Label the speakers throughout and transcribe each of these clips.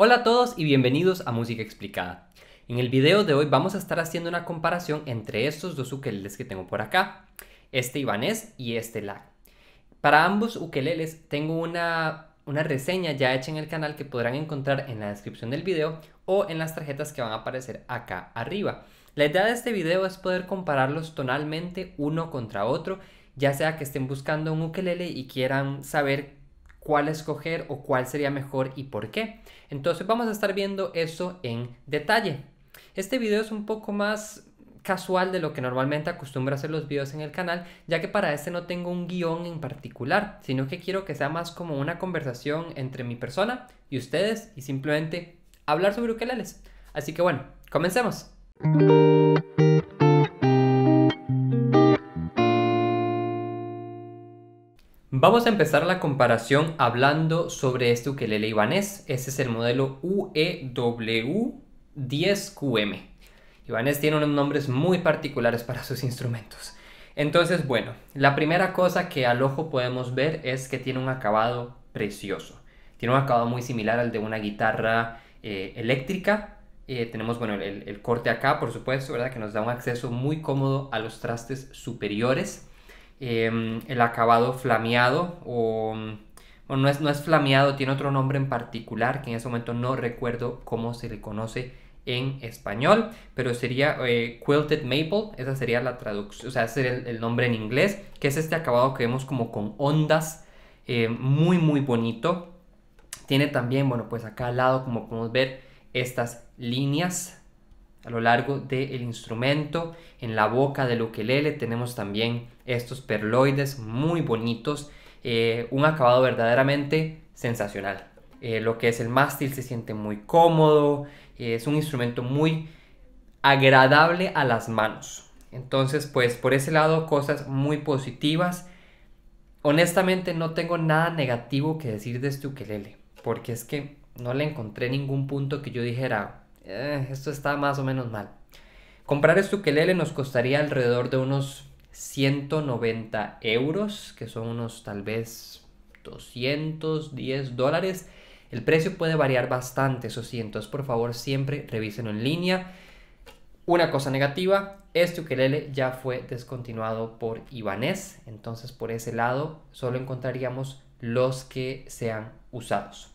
Speaker 1: Hola a todos y bienvenidos a Música Explicada. En el video de hoy vamos a estar haciendo una comparación entre estos dos ukeleles que tengo por acá, este ibanés y este lag. Para ambos ukeleles tengo una, una reseña ya hecha en el canal que podrán encontrar en la descripción del video o en las tarjetas que van a aparecer acá arriba. La idea de este video es poder compararlos tonalmente uno contra otro, ya sea que estén buscando un ukelele y quieran saber cuál escoger o cuál sería mejor y por qué. Entonces vamos a estar viendo eso en detalle. Este video es un poco más casual de lo que normalmente acostumbro a hacer los videos en el canal, ya que para este no tengo un guión en particular, sino que quiero que sea más como una conversación entre mi persona y ustedes y simplemente hablar sobre ukeleles. Así que bueno, comencemos. Vamos a empezar la comparación hablando sobre esto este ukelele Ibanez. Este es el modelo UEW10QM. Ibanez tiene unos nombres muy particulares para sus instrumentos. Entonces, bueno, la primera cosa que al ojo podemos ver es que tiene un acabado precioso. Tiene un acabado muy similar al de una guitarra eh, eléctrica. Eh, tenemos, bueno, el, el corte acá, por supuesto, ¿verdad? Que nos da un acceso muy cómodo a los trastes superiores. Em, el acabado flameado o... no es, no es flameado, tiene otro nombre en particular que en ese momento no recuerdo cómo se le conoce en español, pero sería eh, Quilted Maple, esa sería la traducción, o sea, ese sería el, nombre en inglés, que es este acabado que vemos como con ondas, eh, muy muy bonito. Tiene también, bueno, pues acá al lado, como podemos ver, estas líneas a lo largo del instrumento, en la boca del ukelele tenemos también estos perloides muy bonitos, eh, un acabado verdaderamente sensacional. Eh, lo que es el mástil se siente muy cómodo, eh, es un instrumento muy agradable a las manos. Entonces, pues por ese lado, cosas muy positivas. Honestamente, no tengo nada negativo que decir de este ukelele, porque es que no le encontré ningún punto que yo dijera, eh, esto está más o menos mal. Comprar este ukelele nos costaría alrededor de unos 190 euros, que son unos tal vez 210 dólares. El precio puede variar bastante, eso sí, entonces por favor siempre revísenlo en línea. Una cosa negativa, este ukelele ya fue descontinuado por Ibanez entonces por ese lado solo encontraríamos los que sean usados.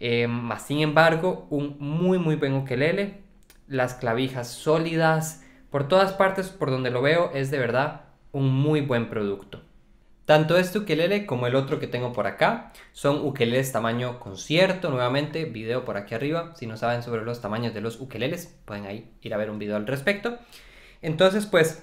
Speaker 1: Eh, más sin embargo, un muy muy buen ukelele, las clavijas sólidas, por todas partes por donde lo veo es de verdad un muy buen producto. Tanto este ukelele como el otro que tengo por acá son ukeleles tamaño concierto, nuevamente video por aquí arriba, si no saben sobre los tamaños de los ukeleles pueden ahí ir a ver un video al respecto. Entonces pues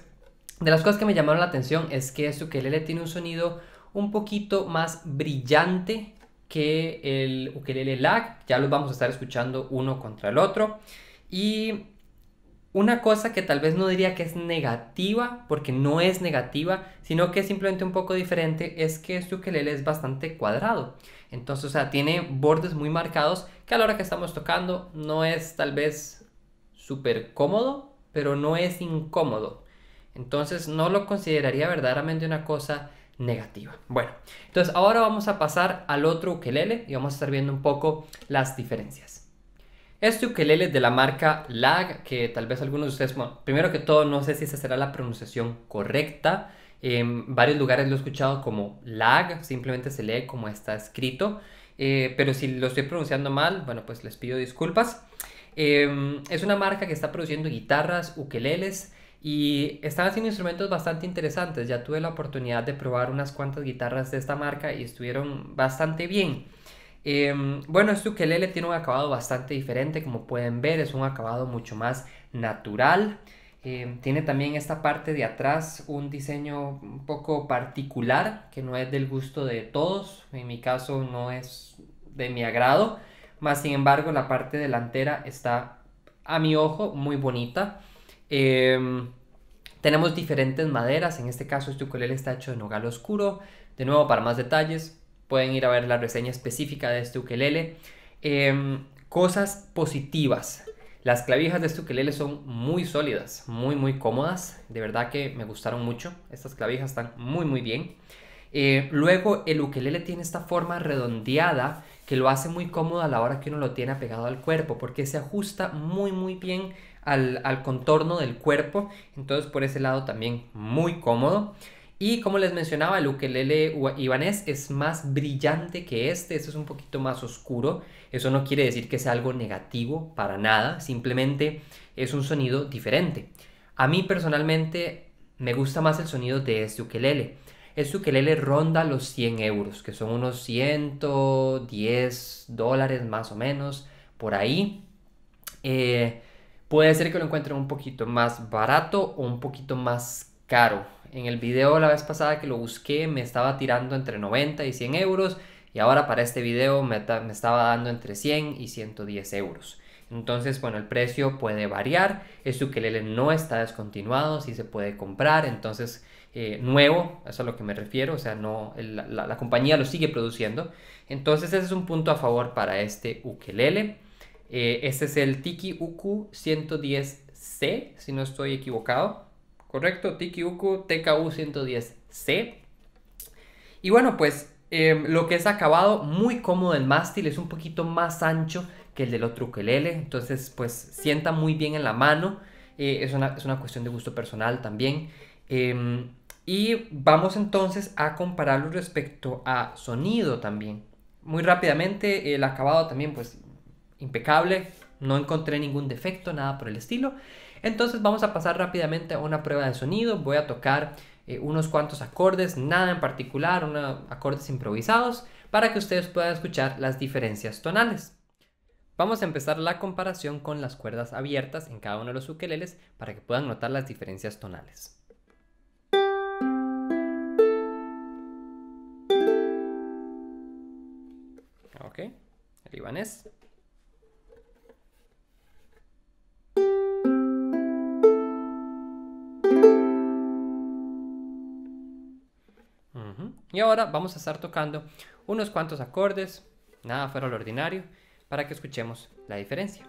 Speaker 1: de las cosas que me llamaron la atención es que este ukelele tiene un sonido un poquito más brillante que el ukelele lag, ya los vamos a estar escuchando uno contra el otro. Y una cosa que tal vez no diría que es negativa, porque no es negativa, sino que es simplemente un poco diferente, es que su este ukelele es bastante cuadrado. Entonces, o sea, tiene bordes muy marcados que a la hora que estamos tocando no es tal vez súper cómodo, pero no es incómodo. Entonces, no lo consideraría verdaderamente una cosa negativa. Bueno, entonces ahora vamos a pasar al otro ukelele y vamos a estar viendo un poco las diferencias. Este ukelele de la marca LAG, que tal vez algunos de ustedes, bueno, primero que todo, no sé si esa será la pronunciación correcta. En em, varios lugares lo he escuchado como LAG, simplemente se lee como está escrito. Eh, pero si lo estoy pronunciando mal, bueno, pues les pido disculpas. Em, es una marca que está produciendo guitarras, ukeleles, y están haciendo instrumentos bastante interesantes. Ya tuve la oportunidad de probar unas cuantas guitarras de esta marca y estuvieron bastante bien. Eh, bueno, este ukelele tiene un acabado bastante diferente, como pueden ver, es un acabado mucho más natural. Em, tiene también esta parte de atrás un diseño un poco particular que no es del gusto de todos, en mi caso no es de mi agrado, más sin embargo la parte delantera está a mi ojo muy bonita. Em, tenemos diferentes maderas, en este caso este ukelele está hecho de nogal oscuro. De nuevo, para más detalles, pueden ir a ver la reseña específica de este ukelele. Em, cosas positivas. Las clavijas de este ukelele son muy sólidas, muy muy cómodas. De verdad que me gustaron mucho. Estas clavijas están muy muy bien. Eh, luego el ukelele tiene esta forma redondeada que lo hace muy cómodo a la hora que uno lo tiene pegado al cuerpo porque se ajusta muy muy bien al, contorno del cuerpo. Entonces por ese lado también muy cómodo. Y como les mencionaba, el ukelele ibanés es más brillante que este, este es un poquito más oscuro. Eso no quiere decir que sea algo negativo para nada, simplemente es un sonido diferente. A mí personalmente me gusta más el sonido de este ukelele. Este ukelele ronda los 100 euros, que son unos 110 dólares más o menos, por ahí. Eh, Puede ser que lo encuentren un poquito más barato o un poquito más caro. En el video la vez pasada que lo busqué me estaba tirando entre 90 y 100 euros y ahora para este video me, estaba dando entre 100 y 110 euros. Entonces, bueno, el precio puede variar. Este ukelele no está descontinuado, sí se puede comprar. Entonces, eh, nuevo, eso es a lo que me refiero. O sea, no, la, compañía lo sigue produciendo. Entonces, ese es un punto a favor para este ukelele este es el Tiki Uku 110C, si no estoy equivocado. Correcto, Tiki Uku TKU 110C. Y bueno, pues em, lo que es acabado muy cómodo el mástil, es un poquito más ancho que el del otro ukelele, entonces pues sienta muy bien en la mano. Eh, es, una, es, una, cuestión de gusto personal también. Em, y vamos entonces a compararlo respecto a sonido también. Muy rápidamente, el acabado también, pues impecable, no encontré ningún defecto, nada por el estilo. Entonces vamos a pasar rápidamente a una prueba de sonido, voy a tocar eh, unos cuantos acordes, nada en particular, unos acordes improvisados, para que ustedes puedan escuchar las diferencias tonales. Vamos a empezar la comparación con las cuerdas abiertas en cada uno de los ukeleles para que puedan notar las diferencias tonales. Ok, el Y ahora vamos a estar tocando unos cuantos acordes, nada fuera lo ordinario, para que escuchemos la diferencia.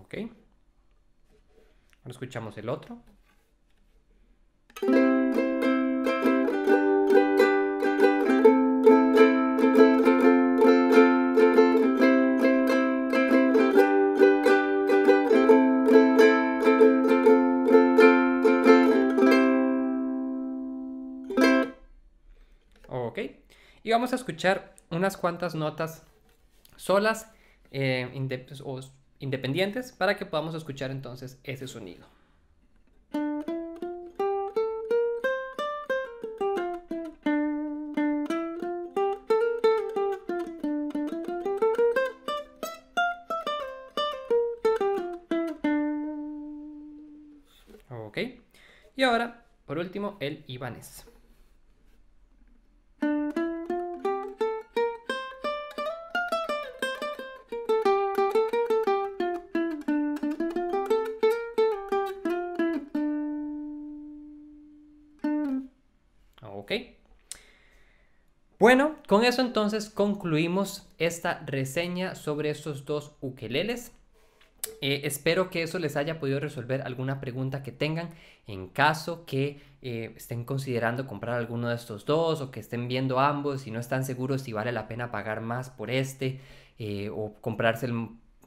Speaker 1: Ok. Ahora escuchamos el otro. Y vamos a escuchar unas cuantas notas solas eh, pues, o independientes para que podamos escuchar entonces ese sonido. Ok. Y ahora, por último, el Ibanez. Bueno, con eso entonces concluimos esta reseña sobre estos dos ukeleles. Eh, espero que eso les haya podido resolver alguna pregunta que tengan en caso que eh, estén considerando comprar alguno de estos dos o que estén viendo ambos y no están seguros si vale la pena pagar más por este eh, o comprarse el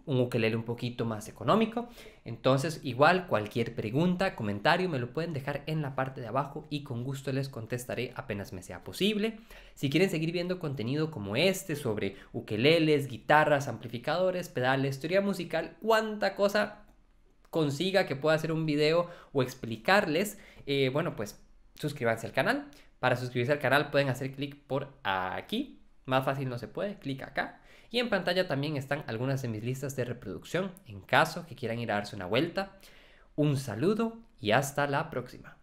Speaker 1: un ukelele un poquito más económico. Entonces, igual, cualquier pregunta, comentario, me lo pueden dejar en la parte de abajo y con gusto les contestaré apenas me sea posible. Si quieren seguir viendo contenido como este sobre ukeleles, guitarras, amplificadores, pedales, teoría musical, cuánta cosa consiga que pueda hacer un video o explicarles, eh, bueno, pues suscríbanse al canal. Para suscribirse al canal pueden hacer clic por aquí. Más fácil no se puede, clic acá. Y en pantalla también están algunas de mis listas de reproducción en caso que quieran ir a darse una vuelta. Un saludo y hasta la próxima.